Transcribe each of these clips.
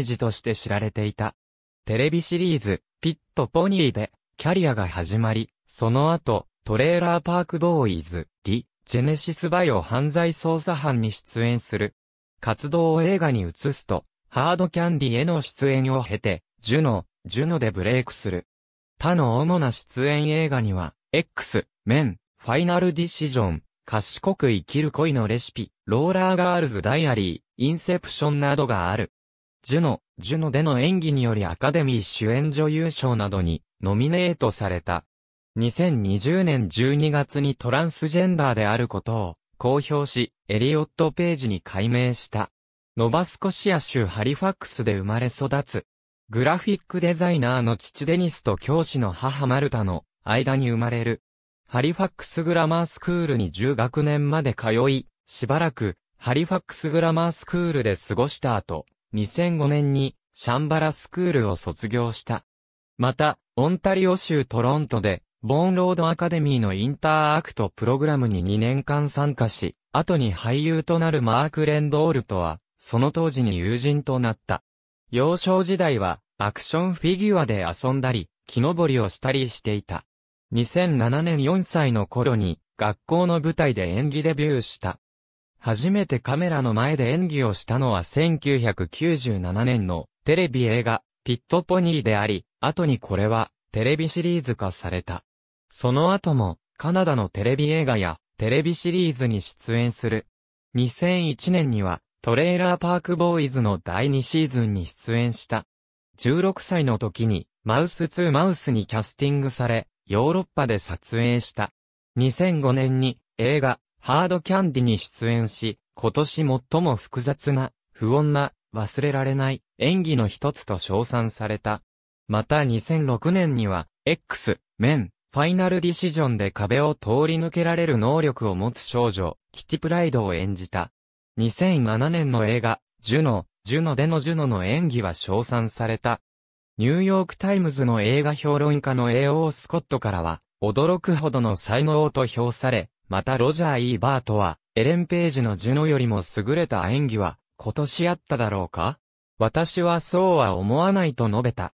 ージとして知られていた。テレビシリーズ、ピットポニーで、キャリアが始まり、その後、トレーラーパークボーイズ、リ、ジェネシスバイオ犯罪捜査班に出演する。活動を映画に移すと、ハードキャンディへの出演を経て、ジュノ、ジュノでブレイクする。他の主な出演映画には、X、メン、ファイナルディシジョン、賢く生きる恋のレシピ、ローラーガールズダイアリー、インセプションなどがある。ジュノ、ジュノでの演技によりアカデミー主演女優賞などにノミネートされた。2020年12月にトランスジェンダーであることを公表し、エリオット・ページに改名した。ノバスコシア州ハリファックスで生まれ育つ。グラフィックデザイナーの父デニスと教師の母マルタの間に生まれる。ハリファックスグラマースクールに10学年まで通い、しばらくハリファックスグラマースクールで過ごした後、2005年にシャンバラスクールを卒業した。また、オンタリオ州トロントで、ボーンロードアカデミーのインターアクトプログラムに2年間参加し、後に俳優となるマーク・レンドールとは、その当時に友人となった。幼少時代は、アクションフィギュアで遊んだり、木登りをしたりしていた。2007年4歳の頃に、学校の舞台で演技デビューした。初めてカメラの前で演技をしたのは1997年のテレビ映画、ピットポニーであり、後にこれはテレビシリーズ化された。その後も、カナダのテレビ映画やテレビシリーズに出演する。2001年には、トレーラーパークボーイズの第2シーズンに出演した。16歳の時に、マウス2マウスにキャスティングされ、ヨーロッパで撮影した。2005年に映画、ハードキャンディに出演し、今年最も複雑な、不穏な、忘れられない、演技の一つと称賛された。また2006年には、X、メン、ファイナルディシジョンで壁を通り抜けられる能力を持つ少女、キティプライドを演じた。2007年の映画、ジュノ、ジュノでのジュノの演技は称賛された。ニューヨークタイムズの映画評論家の A.O. スコットからは、驚くほどの才能と評され、またロジャー・イーバートは、エレン・ページのジュノよりも優れた演技は、今年あっただろうか私はそうは思わないと述べた。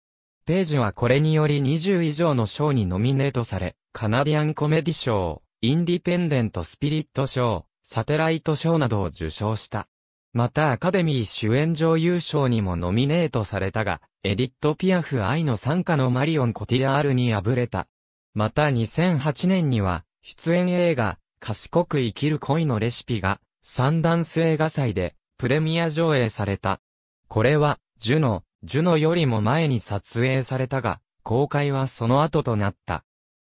ページはこれにより20以上の賞にノミネートされ、カナディアンコメディ賞、インディペンデントスピリット賞、サテライト賞などを受賞した。またアカデミー主演女優賞にもノミネートされたが、エディット・ピアフ愛の参加のマリオン・コティアールに敗れた。また2008年には、出演映画、賢く生きる恋のレシピが、三段ス映画祭で、プレミア上映された。これは、ジュノ、ジュノよりも前に撮影されたが、公開はその後となった。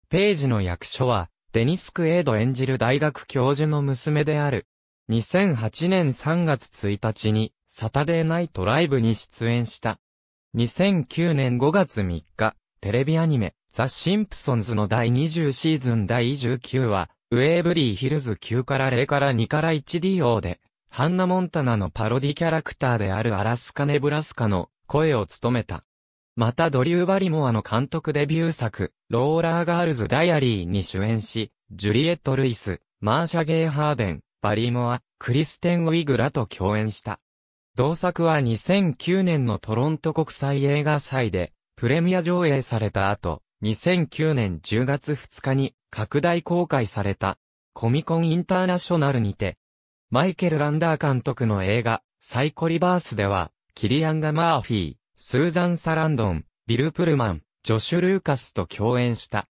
ページの役所は、デニス・クエード演じる大学教授の娘である。2008年3月1日に、サタデーナイトライブに出演した。2009年5月3日、テレビアニメ、ザ・シンプソンズの第20シーズン第19話、ウェーブリーヒルズ9から0から2から 1DO で、ハンナ・モンタナのパロディキャラクターであるアラスカ・ネブラスカの声を務めた。またドリュー・バリモアの監督デビュー作、ローラー・ガールズ・ダイアリーに主演し、ジュリエット・ルイス、マーシャ・ゲイ・ハーデン、バリモア、クリステン・ウィグラと共演した。同作は2009年のトロント国際映画祭で、プレミア上映された後、2009年10月2日に拡大公開されたコミコンインターナショナルにて、マイケル・ランダー監督の映画サイコリバースでは、キリアンガ・マーフィー、スーザン・サランドン、ビル・プルマン、ジョシュ・ルーカスと共演した。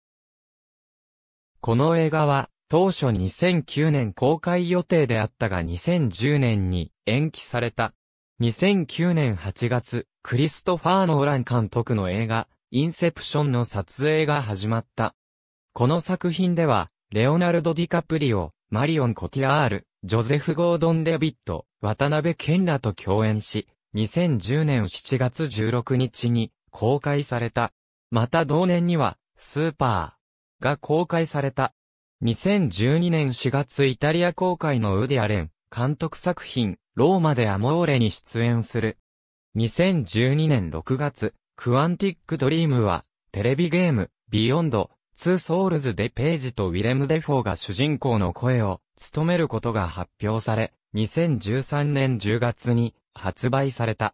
この映画は、当初2009年公開予定であったが2010年に延期された。2009年8月、クリストファー・ノーラン監督の映画、インセプションの撮影が始まった。この作品では、レオナルド・ディカプリオ、マリオン・コティアール、ジョゼフ・ゴードン・レビット、渡辺健らと共演し、2010年7月16日に公開された。また同年には、スーパーが公開された。2012年4月イタリア公開のウディアレン、監督作品、ローマでアモーレに出演する。2012年6月、クアンティックドリームは、テレビゲーム、ビヨンド、ツーソウルズでページとウィレム・デフォーが主人公の声を務めることが発表され、2013年10月に発売された。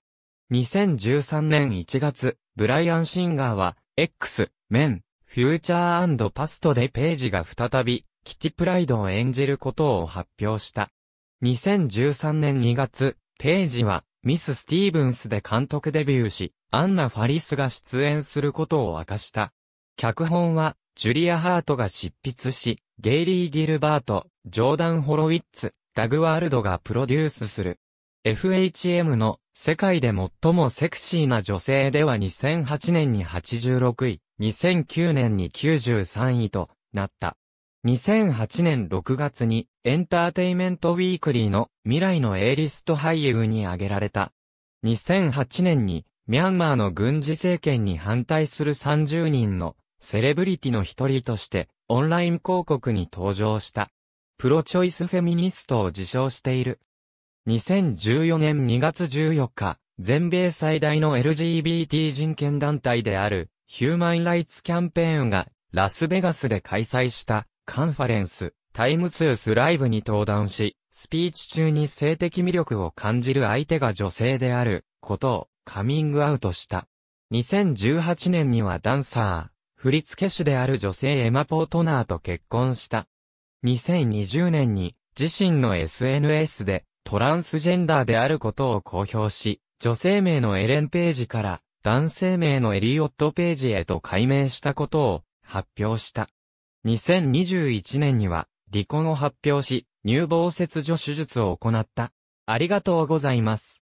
2013年1月、ブライアン・シンガーは、X、メン、フューチャーパストでページが再び、キティプライドを演じることを発表した。2013年2月、ページは、ミス・スティーブンスで監督デビューし、アンナ・ファリスが出演することを明かした。脚本は、ジュリア・ハートが執筆し、ゲイリー・ギルバート、ジョーダン・ホロウィッツ、ダグワールドがプロデュースする。FHM の世界で最もセクシーな女性では2008年に86位、2009年に93位となった。2008年6月にエンターテイメントウィークリーの未来の A リスト俳優に挙げられた。2008年にミャンマーの軍事政権に反対する30人のセレブリティの一人としてオンライン広告に登場した。プロチョイスフェミニストを自称している。2014年2月14日、全米最大の LGBT 人権団体であるヒューマンライツキャンペーンがラスベガスで開催したカンファレンス、タイムツースライブに登壇し、スピーチ中に性的魅力を感じる相手が女性であることをカミングアウトした。2018年にはダンサー、振付師である女性エマ・ポートナーと結婚した。2020年に自身の SNS でトランスジェンダーであることを公表し、女性名のエレン・ページから男性名のエリオット・ページへと改名したことを発表した。2021年には離婚を発表し、乳房切除手術を行った。ありがとうございます。